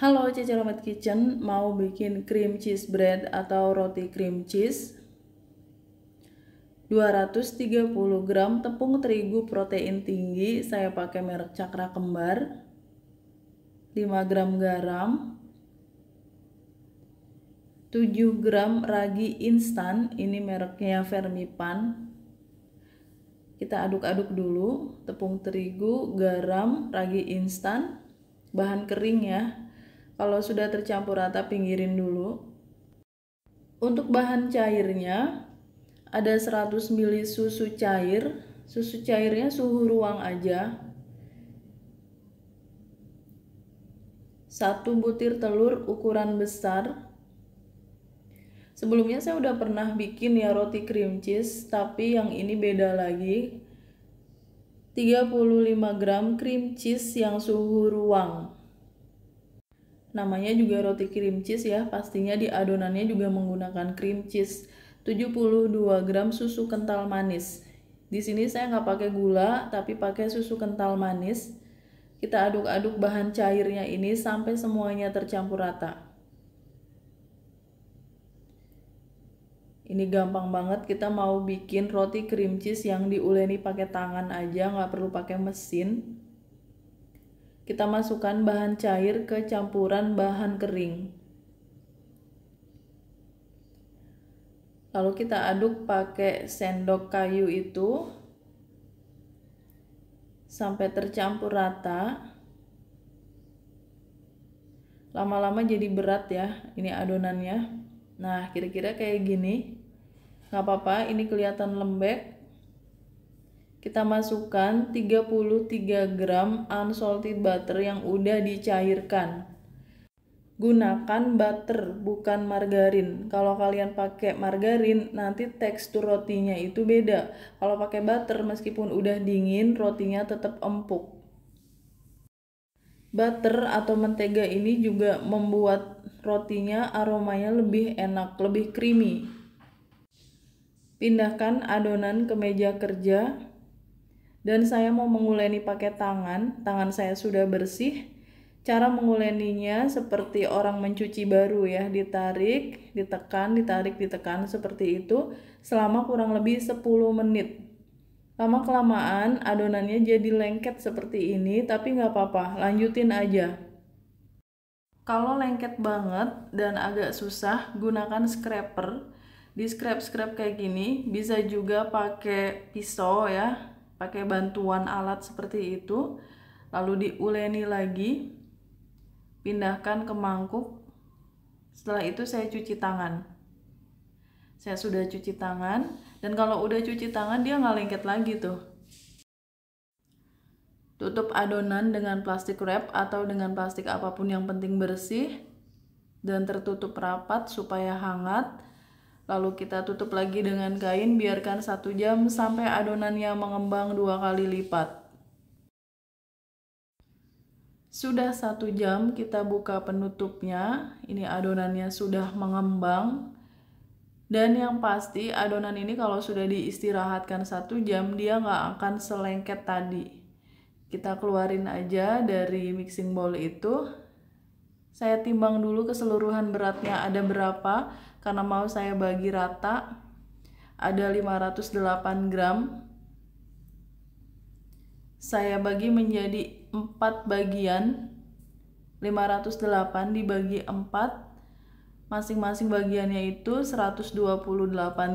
Halo Cici Lomet Kitchen, mau bikin cream cheese bread atau roti cream cheese? 230 gram tepung terigu protein tinggi, saya pakai merek Cakra Kembar. 5 gram garam. 7 gram ragi instan, ini mereknya Fermipan. Kita aduk-aduk dulu tepung terigu, garam, ragi instan, bahan kering ya kalau sudah tercampur rata pinggirin dulu. Untuk bahan cairnya ada 100 ml susu cair. Susu cairnya suhu ruang aja. Satu butir telur ukuran besar. Sebelumnya saya udah pernah bikin ya roti cream cheese, tapi yang ini beda lagi. 35 gram cream cheese yang suhu ruang. Namanya juga roti cream cheese ya, pastinya di adonannya juga menggunakan cream cheese. 72 gram susu kental manis. Di sini saya nggak pakai gula, tapi pakai susu kental manis. Kita aduk-aduk bahan cairnya ini sampai semuanya tercampur rata. Ini gampang banget kita mau bikin roti cream cheese yang diuleni pakai tangan aja, nggak perlu pakai mesin. Kita masukkan bahan cair ke campuran bahan kering. Lalu kita aduk pakai sendok kayu itu sampai tercampur rata. Lama-lama jadi berat ya ini adonannya. Nah, kira-kira kayak gini. Gak apa-apa, ini kelihatan lembek, kita masukkan 33 gram unsalted butter yang udah dicairkan. Gunakan butter, bukan margarin. Kalau kalian pakai margarin, nanti tekstur rotinya itu beda. Kalau pakai butter, meskipun udah dingin, rotinya tetap empuk. Butter atau mentega ini juga membuat rotinya aromanya lebih enak, lebih creamy. Pindahkan adonan ke meja kerja dan saya mau menguleni pakai tangan. Tangan saya sudah bersih. Cara menguleninya seperti orang mencuci baru ya, ditarik, ditekan, ditarik, ditekan seperti itu selama kurang lebih 10 menit. Lama kelamaan adonannya jadi lengket seperti ini, tapi nggak apa-apa, lanjutin aja. Kalau lengket banget dan agak susah, gunakan scraper. Di scrap-scrap kayak gini, bisa juga pakai pisau ya, pakai bantuan alat seperti itu lalu diuleni lagi pindahkan ke mangkuk setelah itu saya cuci tangan saya sudah cuci tangan dan kalau udah cuci tangan dia nggak lengket lagi tuh tutup adonan dengan plastik wrap atau dengan plastik apapun yang penting bersih dan tertutup rapat supaya hangat Lalu kita tutup lagi dengan kain, biarkan satu jam sampai adonannya mengembang dua kali lipat. Sudah satu jam kita buka penutupnya, ini adonannya sudah mengembang. Dan yang pasti adonan ini kalau sudah diistirahatkan satu jam dia nggak akan selengket tadi. Kita keluarin aja dari mixing bowl itu. Saya timbang dulu keseluruhan beratnya ada berapa karena mau saya bagi rata ada 508 gram saya bagi menjadi 4 bagian 508 dibagi 4 masing-masing bagiannya itu 128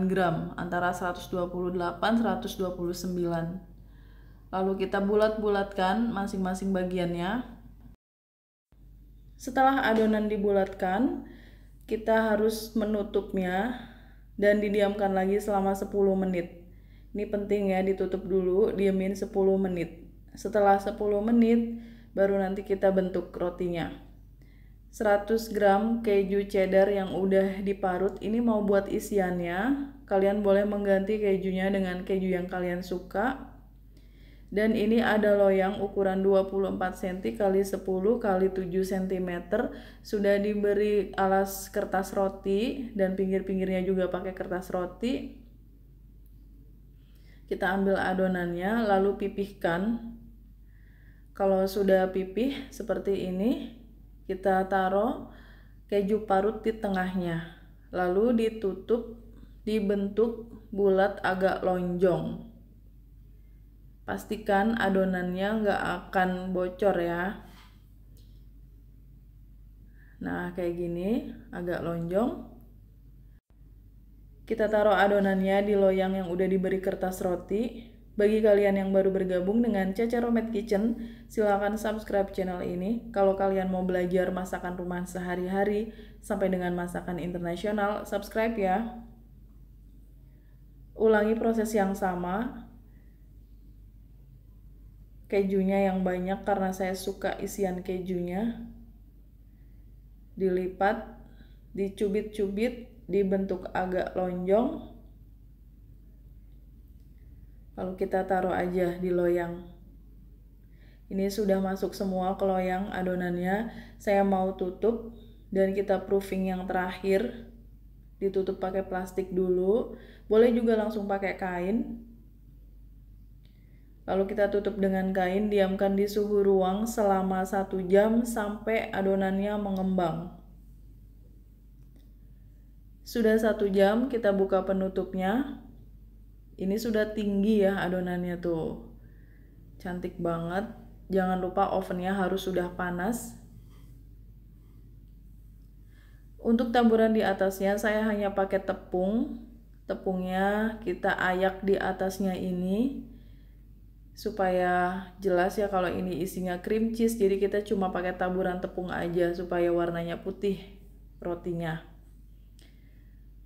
gram antara 128 129 lalu kita bulat-bulatkan masing-masing bagiannya setelah adonan dibulatkan kita harus menutupnya dan didiamkan lagi selama 10 menit. Ini penting ya, ditutup dulu, diamin 10 menit. Setelah 10 menit, baru nanti kita bentuk rotinya. 100 gram keju cheddar yang udah diparut ini mau buat isiannya. Kalian boleh mengganti kejunya dengan keju yang kalian suka dan ini ada loyang ukuran 24 cm x 10 x 7 cm sudah diberi alas kertas roti dan pinggir-pinggirnya juga pakai kertas roti kita ambil adonannya lalu pipihkan kalau sudah pipih seperti ini kita taruh keju parut di tengahnya lalu ditutup dibentuk bulat agak lonjong Pastikan adonannya nggak akan bocor ya. Nah, kayak gini, agak lonjong. Kita taruh adonannya di loyang yang udah diberi kertas roti. Bagi kalian yang baru bergabung dengan Caca Romet Kitchen, silahkan subscribe channel ini. Kalau kalian mau belajar masakan rumah sehari-hari sampai dengan masakan internasional, subscribe ya. Ulangi proses yang sama, kejunya yang banyak karena saya suka isian kejunya dilipat dicubit-cubit dibentuk agak lonjong lalu kita taruh aja di loyang ini sudah masuk semua ke loyang adonannya saya mau tutup dan kita proofing yang terakhir ditutup pakai plastik dulu boleh juga langsung pakai kain Lalu kita tutup dengan kain, diamkan di suhu ruang selama satu jam sampai adonannya mengembang. Sudah satu jam kita buka penutupnya. Ini sudah tinggi ya adonannya tuh. Cantik banget. Jangan lupa ovennya harus sudah panas. Untuk taburan di atasnya saya hanya pakai tepung. Tepungnya kita ayak di atasnya ini supaya jelas ya kalau ini isinya cream cheese jadi kita cuma pakai taburan tepung aja supaya warnanya putih rotinya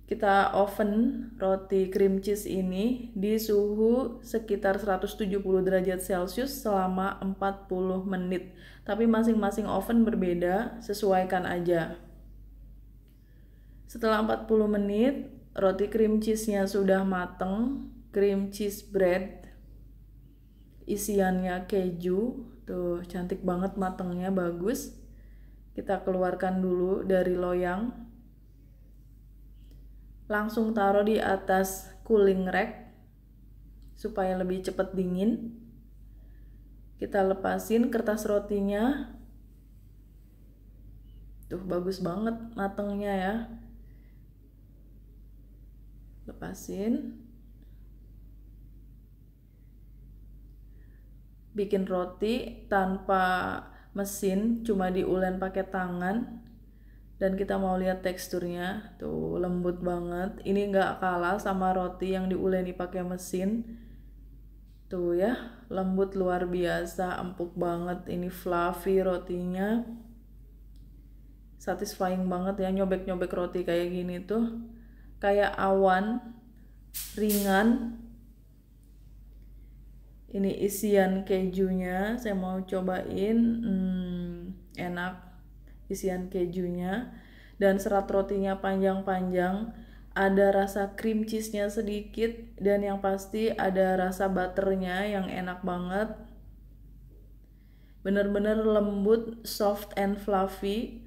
kita oven roti cream cheese ini di suhu sekitar 170 derajat celcius selama 40 menit tapi masing-masing oven berbeda sesuaikan aja setelah 40 menit roti cream cheese nya sudah mateng cream cheese bread isiannya keju tuh cantik banget matangnya bagus kita keluarkan dulu dari loyang langsung taruh di atas cooling rack supaya lebih cepat dingin kita lepasin kertas rotinya tuh bagus banget matangnya ya lepasin bikin roti tanpa mesin cuma diulen pakai tangan dan kita mau lihat teksturnya tuh lembut banget ini nggak kalah sama roti yang diuleni pakai mesin tuh ya lembut luar biasa empuk banget ini fluffy rotinya satisfying banget ya nyobek-nyobek roti kayak gini tuh kayak awan ringan ini isian kejunya saya mau cobain hmm, enak isian kejunya dan serat rotinya panjang-panjang ada rasa cream cheese-nya sedikit dan yang pasti ada rasa butternya yang enak banget bener-bener lembut soft and fluffy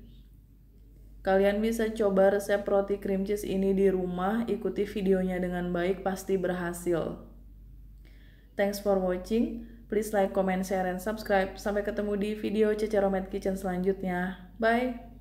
Kalian bisa coba resep roti cream cheese ini di rumah, ikuti videonya dengan baik, pasti berhasil. Thanks for watching. Please like, comment, share, and subscribe. Sampai ketemu di video Romet Kitchen selanjutnya. Bye!